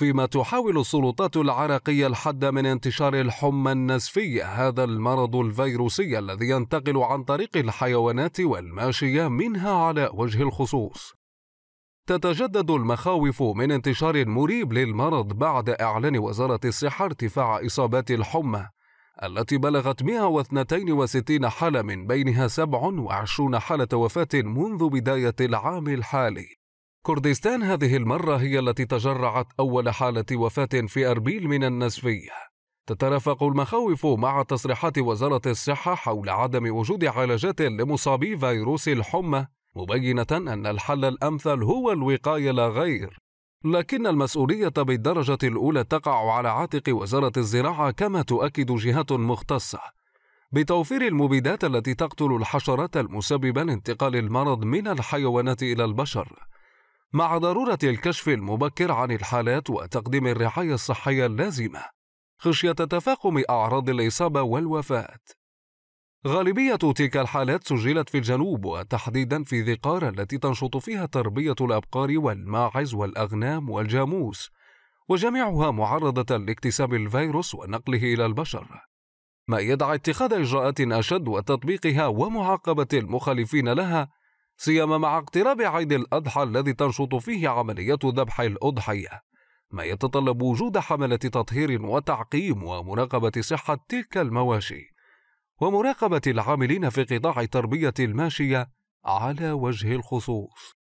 فيما تحاول السلطات العراقية الحد من انتشار الحمى النزفية هذا المرض الفيروسي الذي ينتقل عن طريق الحيوانات والماشية منها على وجه الخصوص تتجدد المخاوف من انتشار مريب للمرض بعد إعلان وزارة الصحة ارتفاع إصابات الحمى التي بلغت 162 حالة من بينها 27 حالة وفاة منذ بداية العام الحالي كردستان هذه المرة هي التي تجرعت أول حالة وفاة في أربيل من النسفية تترافق المخاوف مع تصريحات وزارة الصحة حول عدم وجود علاجات لمصابي فيروس الحمى مبينة أن الحل الأمثل هو الوقاية لا غير لكن المسؤولية بالدرجة الأولى تقع على عاتق وزارة الزراعة كما تؤكد جهات مختصة بتوفير المبيدات التي تقتل الحشرات المسببة لانتقال المرض من الحيوانات إلى البشر مع ضرورة الكشف المبكر عن الحالات وتقديم الرعاية الصحية اللازمة خشية تفاقم أعراض الإصابة والوفاة. غالبية تلك الحالات سجلت في الجنوب وتحديدا في ذي قارة التي تنشط فيها تربية الأبقار والماعز والأغنام والجاموس وجميعها معرضة لاكتساب الفيروس ونقله إلى البشر ما يدعى اتخاذ إجراءات أشد وتطبيقها ومعاقبة المخالفين لها سيما مع اقتراب عيد الأضحى الذي تنشط فيه عملية ذبح الأضحية ما يتطلب وجود حملة تطهير وتعقيم ومراقبة صحة تلك المواشي ومراقبة العاملين في قطاع تربية الماشية على وجه الخصوص